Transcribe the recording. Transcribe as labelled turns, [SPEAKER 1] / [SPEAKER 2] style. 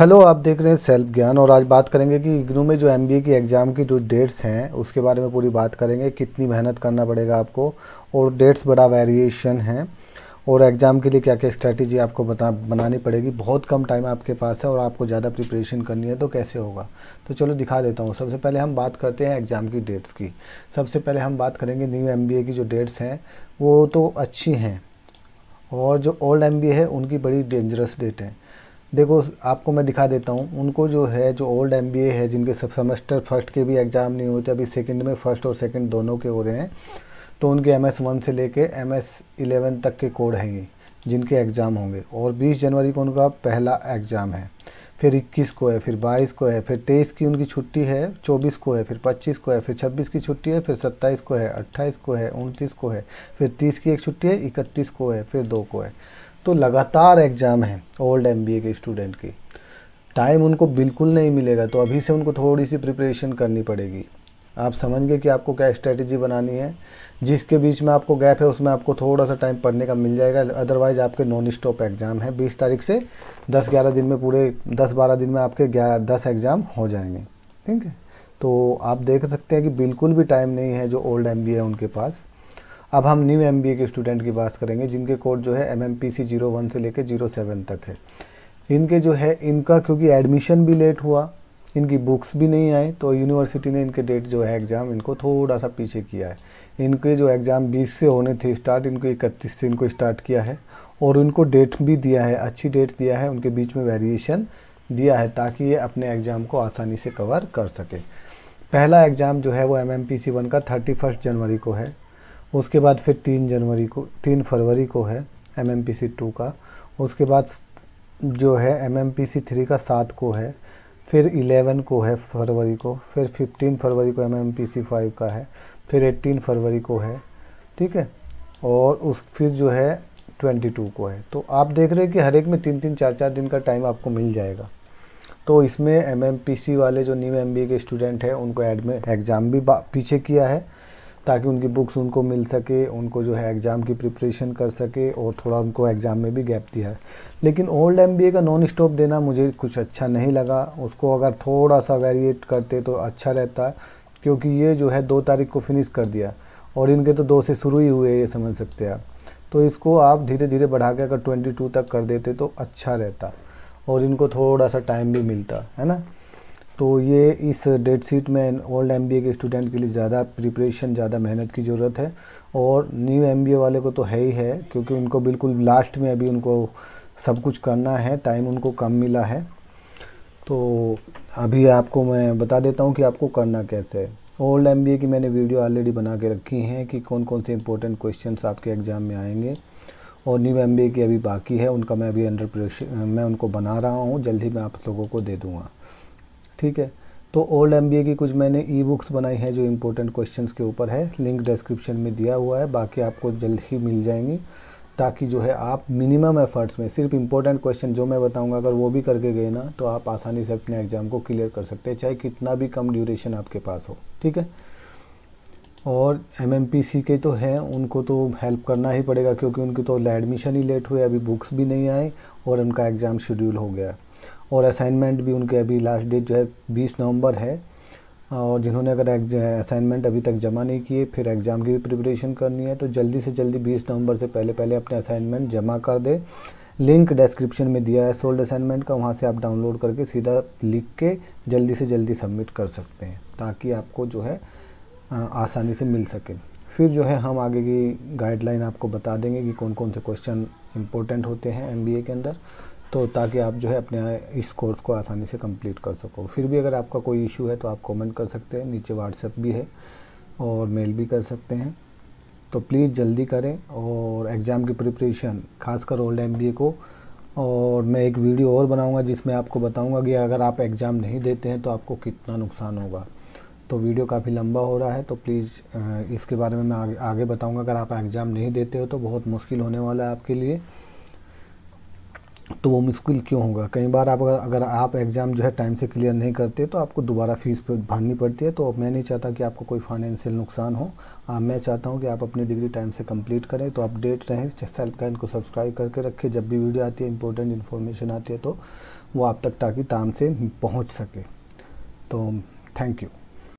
[SPEAKER 1] hello आप देख रहे हैं सेल्फ ज्ञान और आज बात करेंगे कि इग्नू में जो एम की एग्ज़ाम की जो डेट्स हैं उसके बारे में पूरी बात करेंगे कितनी मेहनत करना पड़ेगा आपको और डेट्स बड़ा वेरिएशन है और एग्ज़ाम के लिए क्या क्या स्ट्रैटेजी आपको बता बनानी पड़ेगी बहुत कम टाइम आपके पास है और आपको ज़्यादा प्रिपरेशन करनी है तो कैसे होगा तो चलो दिखा देता हूँ सबसे पहले हम बात करते हैं एग्ज़ाम की डेट्स की सबसे पहले हम बात करेंगे न्यू एम की जो डेट्स हैं वो तो अच्छी हैं और जो ओल्ड एम है उनकी बड़ी डेंजरस डेट है देखो आपको मैं दिखा देता हूँ उनको जो है जो ओल्ड एम है जिनके सब सेमेस्टर फर्स्ट के भी एग्ज़ाम नहीं होते अभी सेकेंड में फ़र्स्ट और सेकेंड दोनों के हो रहे हैं तो उनके एम एस वन से लेके एम एस इलेवन तक के कोड हैं ये जिनके एग्ज़ाम होंगे और बीस जनवरी को उनका पहला एग्ज़ाम है फिर इक्कीस को है फिर बाईस को है फिर तेईस की उनकी छुट्टी है चौबीस को है फिर पच्चीस को है फिर छब्बीस की छुट्टी है फिर सत्ताईस को है अट्ठाईस को है उनतीस को है फिर तीस की एक छुट्टी है इकतीस को है फिर दो को है तो लगातार एग्ज़ाम है ओल्ड एम के स्टूडेंट के टाइम उनको बिल्कुल नहीं मिलेगा तो अभी से उनको थोड़ी सी प्रिपरेशन करनी पड़ेगी आप समझ गए कि आपको क्या स्ट्रेटजी बनानी है जिसके बीच में आपको गैप है उसमें आपको थोड़ा सा टाइम पढ़ने का मिल जाएगा अदरवाइज आपके नॉन स्टॉप एग्ज़ाम है बीस तारीख से दस ग्यारह दिन में पूरे दस बारह दिन में आपके ग्यारह दस एग्ज़ाम हो जाएंगे ठीक है तो आप देख सकते हैं कि बिल्कुल भी टाइम नहीं है जो ओल्ड एम है उनके पास अब हम न्यू एम के स्टूडेंट की बात करेंगे जिनके कोड जो है M M P C zero one से लेकर जीरो सेवन तक है इनके जो है इनका क्योंकि एडमिशन भी लेट हुआ इनकी बुक्स भी नहीं आई तो यूनिवर्सिटी ने इनके डेट जो है एग्ज़ाम इनको थोड़ा सा पीछे किया है इनके जो एग्ज़ाम 20 से होने थे स्टार्ट इनको 31 से इनको स्टार्ट किया है और उनको डेट भी दिया है अच्छी डेट दिया है उनके बीच में वेरिएशन दिया है ताकि ये अपने एग्ज़ाम को आसानी से कवर कर सके पहला एग्ज़ाम जो है वो M M P C one का थर्टी फर्स्ट जनवरी को है उसके बाद फिर तीन जनवरी को तीन फरवरी को है M M P C two का उसके बाद जो है M M P C three का सात को है फिर इलेवन को है फरवरी को फिर फिफ्टीन फरवरी को M M P C five का है फिर एट्टीन फरवरी को है ठीक है और उस फिर जो है ट्वेंटी टू को है तो आप देख रहे हैं कि हर एक में तीन तीन चार चार दिन का टाइम आपको मिल जाएगा तो इसमें एम वाले जो न्यू एम के स्टूडेंट हैं उनको एडमिट एग्ज़ाम भी पीछे किया है ताकि उनकी बुक्स उनको मिल सके उनको जो है एग्ज़ाम की प्रिपरेशन कर सके और थोड़ा उनको एग्ज़ाम में भी गैप दिया है लेकिन ओल्ड एम का नॉन स्टॉप देना मुझे कुछ अच्छा नहीं लगा उसको अगर थोड़ा सा वेरिएट करते तो अच्छा रहता क्योंकि ये जो है दो तारीख को फिनिश कर दिया और इनके तो दो से शुरू ही हुए ये समझ सकते हैं आप तो इसको आप धीरे धीरे बढ़ा के अगर ट्वेंटी टू तक कर देते तो अच्छा रहता और इनको थोड़ा सा टाइम भी मिलता है ना तो ये इस डेट शीट में ओल्ड एम के स्टूडेंट के लिए ज़्यादा प्रिपरेशन ज़्यादा मेहनत की ज़रूरत है और न्यू एम वाले को तो है ही है क्योंकि उनको बिल्कुल लास्ट में अभी उनको सब कुछ करना है टाइम उनको कम मिला है तो अभी आपको मैं बता देता हूँ कि आपको करना कैसे है ओल्ड एम की मैंने वीडियो ऑलरेडी बना के रखी हैं कि कौन कौन से इंपॉर्टेंट क्वेश्चन आपके एग्ज़ाम में आएंगे और न्यू एम की अभी बाकी है उनका मैं अभी अंडर प्रेशर मैं उनको बना रहा हूँ जल्दी मैं आप लोगों को दे दूँगा ठीक है तो ओल्ड एम की कुछ मैंने ई बुक्स बनाई हैं जो इम्पोर्टेंट क्वेश्चन के ऊपर है लिंक डिस्क्रिप्शन में दिया हुआ है बाकी आपको जल्द ही मिल जाएंगी ताकि जो है आप मिनिमम एफर्ट्स में सिर्फ इम्पोर्टेंट क्वेश्चन जो मैं बताऊंगा अगर वो भी करके गए ना तो आप आसानी से अपने एग्ज़ाम को क्लियर कर सकते हैं चाहे कितना भी कम ड्यूरेशन आपके पास हो ठीक है और एम के तो हैं उनको तो हेल्प करना ही पड़ेगा क्योंकि उनकी तो एडमिशन ही लेट हुए अभी बुक्स भी नहीं आए और उनका एग्ज़ाम शेड्यूल हो गया और असाइनमेंट भी उनके अभी लास्ट डेट जो है बीस नवंबर है और जिन्होंने अगर असाइनमेंट अभी तक जमा नहीं किए फिर एग्ज़ाम की भी प्रिपरेशन करनी है तो जल्दी से जल्दी बीस नवंबर से पहले पहले अपने असाइनमेंट जमा कर दें लिंक डिस्क्रिप्शन में दिया है सोल्ड असाइनमेंट का वहाँ से आप डाउनलोड करके सीधा लिख के जल्दी से जल्दी सबमिट कर सकते हैं ताकि आपको जो है आसानी से मिल सके फिर जो है हम आगे की गाइडलाइन आपको बता देंगे कि कौन कौन से क्वेश्चन इंपॉर्टेंट होते हैं एमबीए के अंदर तो ताकि आप जो है अपने इस कोर्स को आसानी से कंप्लीट कर सको फिर भी अगर आपका कोई इशू है तो आप कमेंट कर सकते हैं नीचे व्हाट्सएप भी है और मेल भी कर सकते हैं तो प्लीज़ जल्दी करें और एग्ज़ाम की प्रिपरेशन खासकर ओल्ड एम को और मैं एक वीडियो और बनाऊंगा जिसमें आपको बताऊंगा कि अगर आप एग्ज़ाम नहीं देते हैं तो आपको कितना नुकसान होगा तो वीडियो काफ़ी लंबा हो रहा है तो प्लीज़ इसके बारे में मैं आगे, आगे बताऊंगा अगर आप एग्ज़ाम नहीं देते हो तो बहुत मुश्किल होने वाला है आपके लिए तो वो मुश्किल क्यों होगा कई बार आप अगर अगर आप एग्ज़ाम जो है टाइम से क्लियर नहीं करते तो आपको दोबारा फ़ीस भरनी पड़ती है तो मैं नहीं चाहता कि आपको कोई फाइनेंशियल नुकसान हो आ, मैं चाहता हूँ कि आप अपनी डिग्री टाइम से कंप्लीट करें तो अपडेट रहें सेल्फ गाइड को सब्सक्राइब करके रखें जब भी वीडियो आती है इंपॉर्टेंट इन्फॉर्मेशन आती है तो वो आप तक ताकि टाइम से पहुँच सके तो थैंक यू